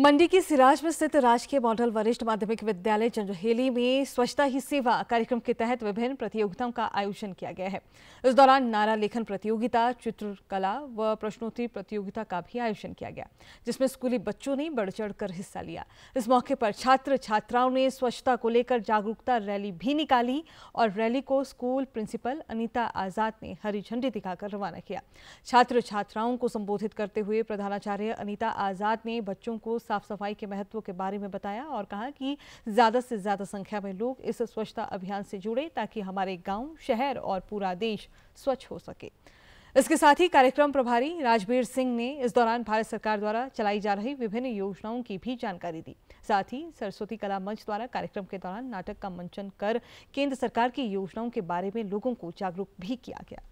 मंडी की सिराज में स्थित राजकीय मॉडल वरिष्ठ माध्यमिक विद्यालय चंद्रहेली में स्वच्छता ही सेवा कार्यक्रम के तहत विभिन्न प्रतियोगिताओं का आयोजन किया गया है इस दौरान नारा लेखन प्रतियोगिता चित्रकला व प्रश्नोत्तरी प्रतियोगिता का भी आयोजन किया गया जिसमें स्कूली बच्चों ने बढ़ चढ़ कर हिस्सा लिया इस मौके पर छात्र छात्राओं ने स्वच्छता को लेकर जागरूकता रैली भी निकाली और रैली को स्कूल प्रिंसिपल अनिता आजाद ने हरी झंडी दिखाकर रवाना किया छात्र छात्राओं को संबोधित करते हुए प्रधानाचार्य अनिता आजाद ने बच्चों को साफ सफाई के महत्व के बारे में बताया और कहा कि ज़्यादा से ज़्यादा संख्या में लोग इस स्वच्छता अभियान से जुड़े ताकि हमारे गाँव शहर और पूरा देश स्वच्छ हो सके इसके साथ ही कार्यक्रम प्रभारी राजबीर सिंह ने इस दौरान भारत सरकार द्वारा चलाई जा रही विभिन्न योजनाओं की भी जानकारी दी साथ ही सरस्वती कला मंच द्वारा कार्यक्रम के दौरान नाटक का मंचन कर केंद्र सरकार की योजनाओं के बारे में लोगों को जागरूक भी किया गया